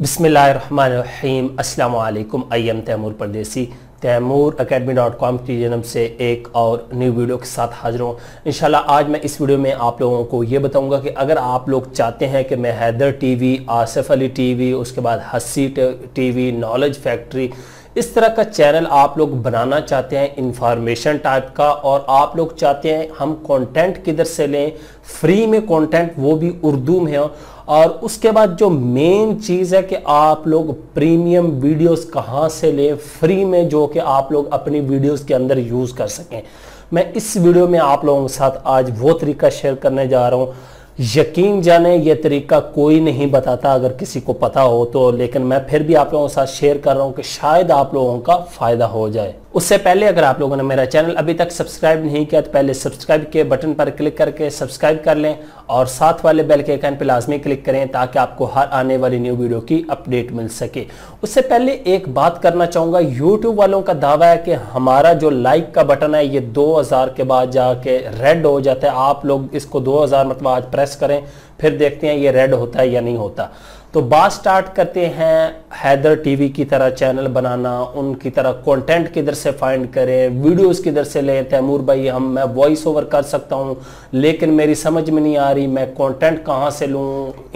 बिसमीम अल्लाम I am Taimur परदेसी तैमूर अकेडमी डॉट कॉम की जन्म से एक और न्यू वीडियो के साथ हाजिर हूँ इंशाल्लाह आज मैं इस वीडियो में आप लोगों को ये बताऊँगा कि अगर आप लोग चाहते हैं कि मैं हैदर टीवी आसिफ अली टीवी उसके बाद हसी टीवी नॉलेज फैक्ट्री इस तरह का चैनल आप लोग बनाना चाहते हैं इंफॉर्मेशन टाइप का और आप लोग चाहते हैं हम कंटेंट किधर से लें फ्री में कंटेंट वो भी उर्दू में हो और उसके बाद जो मेन चीज़ है कि आप लोग प्रीमियम वीडियोस कहाँ से लें फ्री में जो कि आप लोग अपनी वीडियोस के अंदर यूज़ कर सकें मैं इस वीडियो में आप लोगों के साथ आज वो तरीका शेयर करने जा रहा हूँ यकीन जाने ये तरीका कोई नहीं बताता अगर किसी को पता हो तो लेकिन मैं फिर भी आप लोगों के साथ शेयर कर रहा हूँ कि शायद आप लोगों का फ़ायदा हो जाए उससे पहले अगर आप लोगों ने मेरा चैनल अभी तक सब्सक्राइब नहीं किया तो पहले सब्सक्राइब के बटन पर क्लिक करके सब्सक्राइब कर लें और साथ वाले बेल के आइकन पर लाजमी क्लिक करें ताकि आपको हर आने वाली न्यू वीडियो की अपडेट मिल सके उससे पहले एक बात करना चाहूँगा यूट्यूब वालों का दावा है कि हमारा जो लाइक का बटन है ये हजार के बाद जाके रेड हो जाता है आप लोग इसको दो हजार मतलब आज प्रेस करें फिर देखते हैं ये रेड होता है या नहीं होता तो बात स्टार्ट करते हैं हैदर टीवी की तरह चैनल बनाना उनकी तरह कंटेंट किधर से फाइंड करें वीडियोस किधर से लें तैमूर भाई हम मैं वॉइस ओवर कर सकता हूं लेकिन मेरी समझ में नहीं आ रही मैं कंटेंट कहां से लूं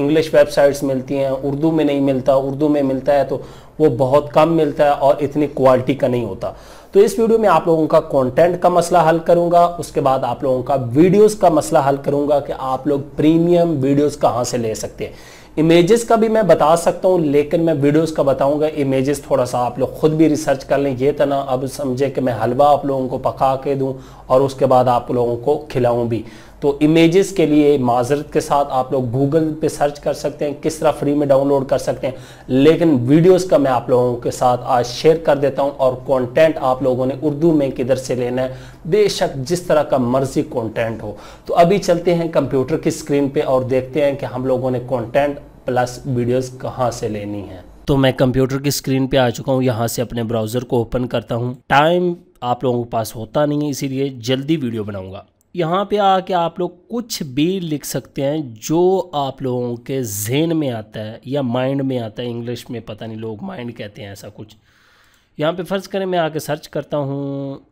इंग्लिश वेबसाइट्स मिलती हैं उर्दू में नहीं मिलता उर्दू में मिलता है तो वो बहुत कम मिलता है और इतनी क्वालिटी का नहीं होता तो इस वीडियो में आप लोगों का कंटेंट का मसला हल करूंगा उसके बाद आप लोगों का वीडियोस का मसला हल करूंगा कि आप लोग प्रीमियम वीडियोस कहां से ले सकते हैं इमेजेस का भी मैं बता सकता हूं लेकिन मैं वीडियोस का बताऊंगा इमेजेस थोड़ा सा आप लोग खुद भी रिसर्च कर लें ये तो ना अब समझे कि मैं हलवा आप लोगों को पका के दूं और उसके बाद आप लोगों को खिलाऊं भी तो इमेजेस के लिए माजरत के साथ आप लोग गूगल पे सर्च कर सकते हैं किस तरह फ्री में डाउनलोड कर सकते हैं लेकिन वीडियोस का मैं आप लोगों के साथ आज शेयर कर देता हूं और कंटेंट आप लोगों ने उर्दू में किधर से लेना है बेशक जिस तरह का मर्जी कंटेंट हो तो अभी चलते हैं कंप्यूटर की स्क्रीन पे और देखते हैं कि हम लोगों ने कॉन्टेंट प्लस वीडियोज़ कहाँ से लेनी है तो मैं कंप्यूटर की स्क्रीन पर आ चुका हूँ यहाँ से अपने ब्राउज़र को ओपन करता हूँ टाइम आप लोगों के पास होता नहीं है इसीलिए जल्दी वीडियो बनाऊंगा यहाँ पे आके आप लोग कुछ भी लिख सकते हैं जो आप लोगों के जहन में आता है या माइंड में आता है इंग्लिश में पता नहीं लोग माइंड कहते हैं ऐसा कुछ यहाँ पे फ़र्ज़ करें मैं आके सर्च करता हूँ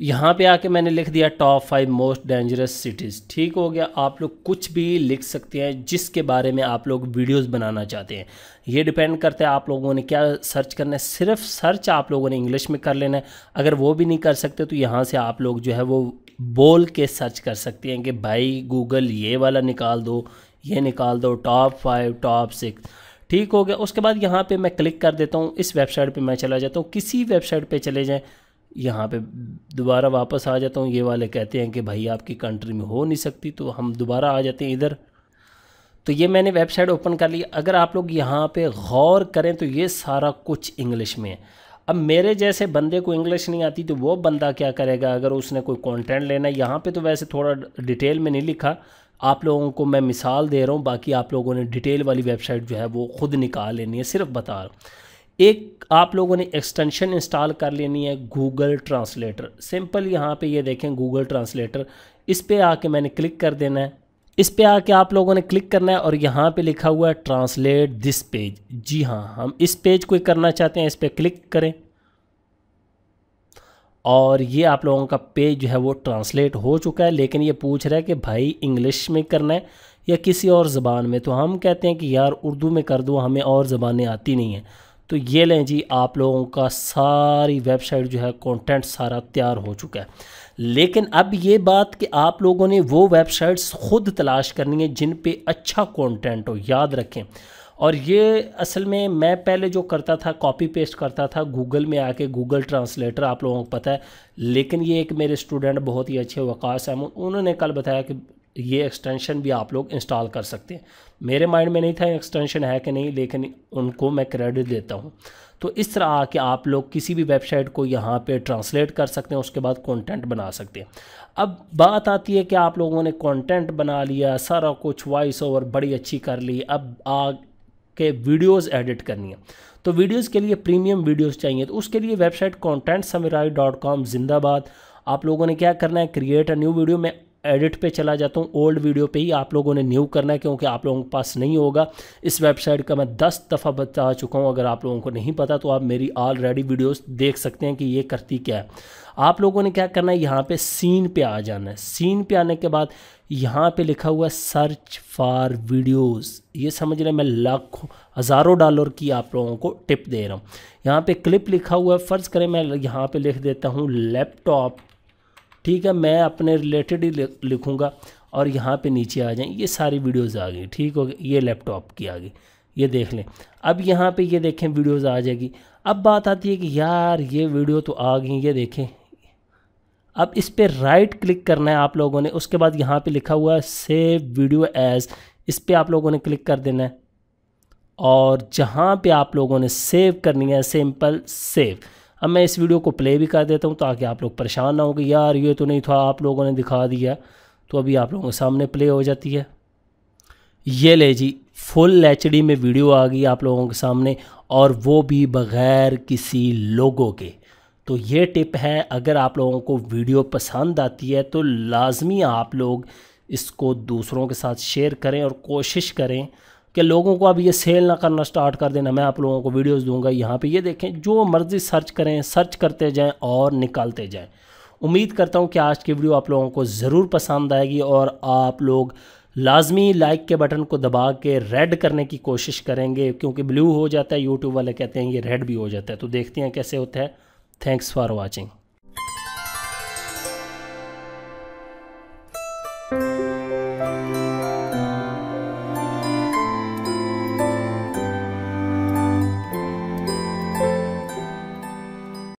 यहाँ पे आके मैंने लिख दिया top five most dangerous cities ठीक हो गया आप लोग कुछ भी लिख सकते हैं जिसके बारे में आप लोग वीडियोस बनाना चाहते हैं ये डिपेंड करता है आप लोगों ने क्या सर्च करना है सिर्फ सर्च आप लोगों ने इंग्लिश में कर लेना है अगर वो भी नहीं कर सकते तो यहाँ से आप लोग जो है वो बोल के सर्च कर सकते हैं कि भाई गूगल ये वाला निकाल दो ये निकाल दो टॉप फाइव टॉप सिक्स ठीक हो गया उसके बाद यहाँ पे मैं क्लिक कर देता हूँ इस वेबसाइट पे मैं चला जाता हूँ किसी वेबसाइट पे चले जाएँ यहाँ पे दोबारा वापस आ जाता हूँ ये वाले कहते हैं कि भाई आपकी कंट्री में हो नहीं सकती तो हम दोबारा आ जाते हैं इधर तो ये मैंने वेबसाइट ओपन कर ली अगर आप लोग यहाँ पे गौर करें तो ये सारा कुछ इंग्लिश में है अब मेरे जैसे बंदे को इंग्लिश नहीं आती तो वो बंदा क्या करेगा अगर उसने कोई कंटेंट लेना है यहाँ पे तो वैसे थोड़ा डिटेल में नहीं लिखा आप लोगों को मैं मिसाल दे रहा हूँ बाकी आप लोगों ने डिटेल वाली वेबसाइट जो है वो खुद निकाल लेनी है सिर्फ बता रहा हूँ एक आप लोगों ने एक्सटेंशन इंस्टॉल कर लेनी है गूगल ट्रांसलेटर सिंपल यहाँ पे ये देखें गूगल ट्रांसलेटर इस पर आके मैंने क्लिक कर देना है इस पे आके आप लोगों ने क्लिक करना है और यहाँ पे लिखा हुआ है ट्रांसलेट दिस पेज जी हाँ हम इस पेज को करना चाहते हैं इस पर क्लिक करें और ये आप लोगों का पेज जो है वो ट्रांसलेट हो चुका है लेकिन ये पूछ रहा है कि भाई इंग्लिश में करना है या किसी और ज़बान में तो हम कहते हैं कि यार उर्दू में कर दो हमें और ज़बानें आती नहीं हैं तो ये लें जी आप लोगों का सारी वेबसाइट जो है कंटेंट सारा तैयार हो चुका है लेकिन अब ये बात कि आप लोगों ने वो वेबसाइट्स ख़ुद तलाश करनी है जिन पे अच्छा कंटेंट हो याद रखें और ये असल में मैं पहले जो करता था कॉपी पेस्ट करता था गूगल में आके गूगल ट्रांसलेटर आप लोगों को पता है लेकिन ये एक मेरे स्टूडेंट बहुत ही अच्छे वक़ास हैं उन्होंने कल बताया कि ये एक्सटेंशन भी आप लोग इंस्टॉल कर सकते हैं मेरे माइंड में नहीं था एक्सटेंशन है कि नहीं लेकिन उनको मैं क्रेडिट देता हूँ तो इस तरह आके आप लोग किसी भी वेबसाइट को यहाँ पे ट्रांसलेट कर सकते हैं उसके बाद कंटेंट बना सकते हैं अब बात आती है कि आप लोगों ने कंटेंट बना लिया सारा कुछ वॉइस ओवर बड़ी अच्छी कर ली अब आ के वीडियोस एडिट करनी है तो वीडियोस के लिए प्रीमियम वीडियोस चाहिए तो उसके लिए website Content Samurai dot com जिंदाबाद आप लोगों ने क्या करना है क्रिएट अ न्यू वीडियो में एडिट पे चला जाता हूँ ओल्ड वीडियो पे ही आप लोगों ने न्यू करना है क्योंकि आप लोगों के पास नहीं होगा इस वेबसाइट का मैं दस दफ़ा बता चुका हूँ अगर आप लोगों को नहीं पता तो आप मेरी ऑलरेडी वीडियोस देख सकते हैं कि ये करती क्या है आप लोगों ने क्या करना है यहाँ पे सीन पे आ जाना है सीन पे आने के बाद यहाँ पे लिखा हुआ है सर्च फॉर वीडियोज़ ये समझ रहे मैं लाखों हज़ारों डॉलर की आप लोगों को टिप दे रहा हूँ यहाँ पे क्लिप लिखा हुआ है फ़र्ज़ करें मैं यहाँ पे लिख देता हूँ लैपटॉप ठीक है मैं अपने रिलेटेड ही लिखूँगा और यहाँ पे नीचे आ जाएं ये सारी वीडियोस आ गई ठीक हो गई ये लैपटॉप की आ गई ये देख लें अब यहाँ पे ये देखें वीडियोस आ जाएगी अब बात आती है कि यार ये वीडियो तो आ गई ये देखें अब इस पर राइट क्लिक करना है आप लोगों ने उसके बाद यहाँ पे लिखा हुआ है सेव वीडियो एज इस पर आप लोगों ने क्लिक कर देना है और जहाँ पर आप लोगों ने सेव करनी है सिंपल सेव अब मैं इस वीडियो को प्ले भी कर देता हूँ ताकि आप लोग परेशान ना हो कि यार ये तो नहीं था आप लोगों ने दिखा दिया तो अभी आप लोगों के सामने प्ले हो जाती है ये ले जी फुल एच में वीडियो आ गई आप लोगों के सामने और वो भी बग़ैर किसी लोगों के तो ये टिप है अगर आप लोगों को वीडियो पसंद आती है तो लाजमी आप लोग इसको दूसरों के साथ शेयर करें और कोशिश करें कि लोगों को अब ये सेल ना करना स्टार्ट कर देना मैं आप लोगों को वीडियोस दूंगा यहाँ पे ये देखें जो मर्ज़ी सर्च करें सर्च करते जाएं और निकालते जाएं उम्मीद करता हूँ कि आज की वीडियो आप लोगों को ज़रूर पसंद आएगी और आप लोग लाजमी लाइक के बटन को दबा के रेड करने की कोशिश करेंगे क्योंकि ब्लू हो जाता है यूट्यूब वाले कहते हैं ये रेड भी हो जाता है तो देखते हैं कैसे होता है थैंक्स फॉर वॉचिंग